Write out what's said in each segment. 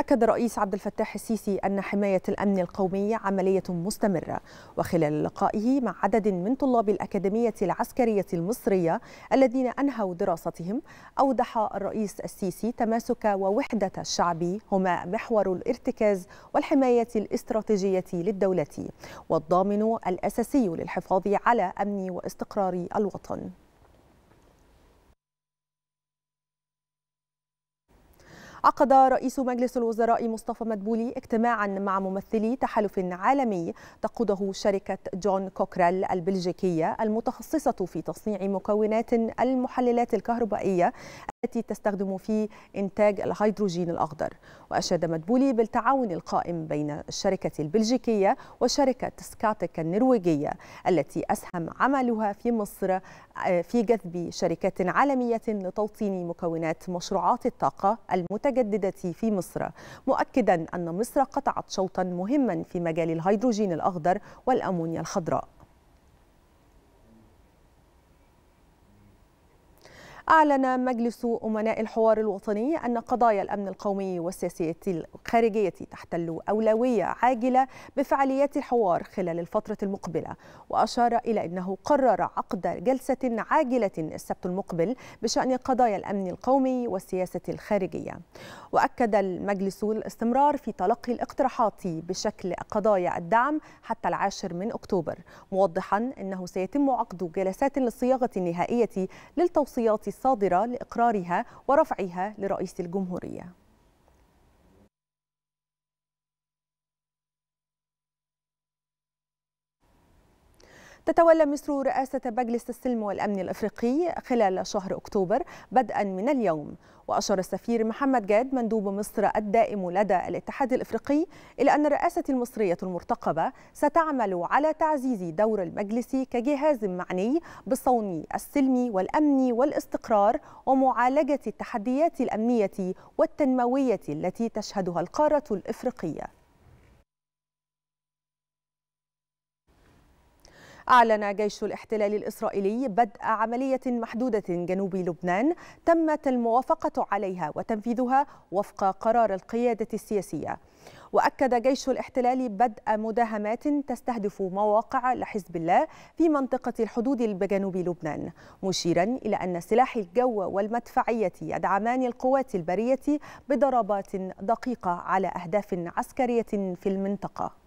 أكد الرئيس عبد الفتاح السيسي أن حماية الأمن القومي عملية مستمرة وخلال لقائه مع عدد من طلاب الأكاديمية العسكرية المصرية الذين أنهوا دراستهم أوضح الرئيس السيسي تماسك ووحدة الشعب هما محور الارتكاز والحماية الاستراتيجية للدولة والضامن الأساسي للحفاظ على أمن واستقرار الوطن عقد رئيس مجلس الوزراء مصطفى مدبولي اجتماعا مع ممثلي تحالف عالمي تقوده شركة جون كوكريل البلجيكية المتخصصة في تصنيع مكونات المحللات الكهربائية التي تستخدم في إنتاج الهيدروجين الأخضر وأشاد مدبولي بالتعاون القائم بين الشركة البلجيكية وشركة سكاتك النرويجية التي أسهم عملها في مصر آه، في جذب شركات عالمية لتوطين مكونات مشروعات الطاقة المتجددة في مصر مؤكدا أن مصر قطعت شوطا مهما في مجال الهيدروجين الأخضر والأمونيا الخضراء أعلن مجلس أمناء الحوار الوطني أن قضايا الأمن القومي والسياسية الخارجية تحتل أولوية عاجلة بفعاليات الحوار خلال الفترة المقبلة وأشار إلى أنه قرر عقد جلسة عاجلة السبت المقبل بشأن قضايا الأمن القومي والسياسة الخارجية وأكد المجلس الاستمرار في تلقي الاقتراحات بشكل قضايا الدعم حتى العاشر من أكتوبر موضحا أنه سيتم عقد جلسات للصياغة النهائية للتوصيات الصادرة لإقرارها ورفعها لرئيس الجمهورية تتولى مصر رئاسة مجلس السلم والأمن الأفريقي خلال شهر أكتوبر بدءا من اليوم وأشار السفير محمد جاد مندوب مصر الدائم لدى الاتحاد الإفريقي إلى أن الرئاسة المصرية المرتقبة ستعمل على تعزيز دور المجلس كجهاز معني بصون السلم والأمن والاستقرار ومعالجة التحديات الأمنية والتنموية التي تشهدها القارة الإفريقية أعلن جيش الاحتلال الإسرائيلي بدء عملية محدودة جنوب لبنان تمت الموافقة عليها وتنفيذها وفق قرار القيادة السياسية وأكد جيش الاحتلال بدء مداهمات تستهدف مواقع لحزب الله في منطقة الحدود بجنوب لبنان مشيرا إلى أن سلاح الجو والمدفعية يدعمان القوات البرية بضربات دقيقة على أهداف عسكرية في المنطقة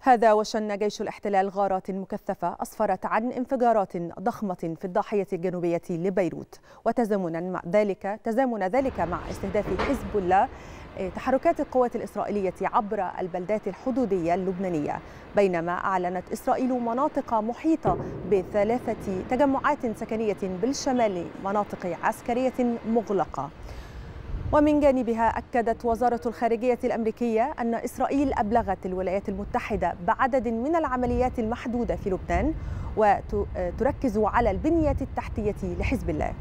هذا وشن جيش الاحتلال غارات مكثفة أسفرت عن انفجارات ضخمة في الضاحية الجنوبية لبيروت وتزامنا مع ذلك تزامن ذلك مع استهداف حزب الله إيه، تحركات القوات الإسرائيلية عبر البلدات الحدودية اللبنانية بينما أعلنت إسرائيل مناطق محيطة بثلاثة تجمعات سكنية بالشمال مناطق عسكرية مغلقة ومن جانبها أكدت وزارة الخارجية الأمريكية أن إسرائيل أبلغت الولايات المتحدة بعدد من العمليات المحدودة في لبنان وتركز على البنية التحتية لحزب الله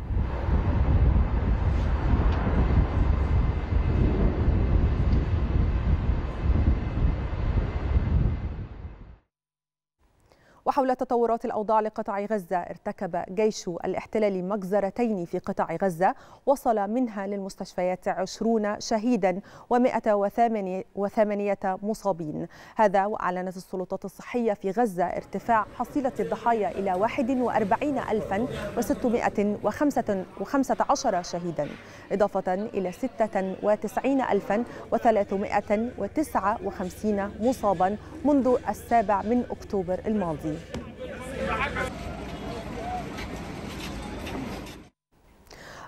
وحول تطورات الأوضاع لقطاع غزة ارتكب جيش الاحتلال مجزرتين في قطاع غزة وصل منها للمستشفيات 20 شهيدا و108 مصابين هذا وأعلنت السلطات الصحية في غزة ارتفاع حصيلة الضحايا إلى 41615 شهيدا إضافة إلى 96359 مصابا منذ السابع من أكتوبر الماضي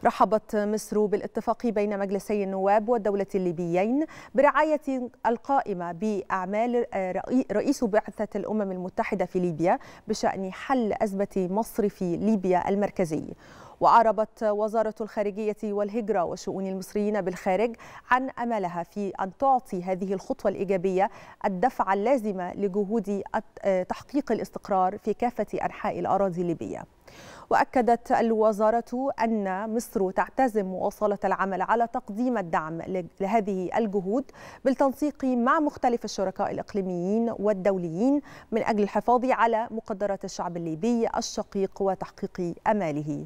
رحبت مصر بالاتفاق بين مجلسي النواب والدولة الليبيين برعاية القائمة بأعمال رئيس بعثة الأمم المتحدة في ليبيا بشأن حل أزمة مصر في ليبيا المركزي وأعربت وزارة الخارجية والهجرة وشؤون المصريين بالخارج عن أملها في أن تعطي هذه الخطوة الإيجابية الدفعة اللازمة لجهود تحقيق الاستقرار في كافة أنحاء الأراضي الليبية وأكدت الوزارة أن مصر تعتزم مواصلة العمل على تقديم الدعم لهذه الجهود بالتنسيق مع مختلف الشركاء الإقليميين والدوليين من أجل الحفاظ على مقدرات الشعب الليبي الشقيق وتحقيق أماله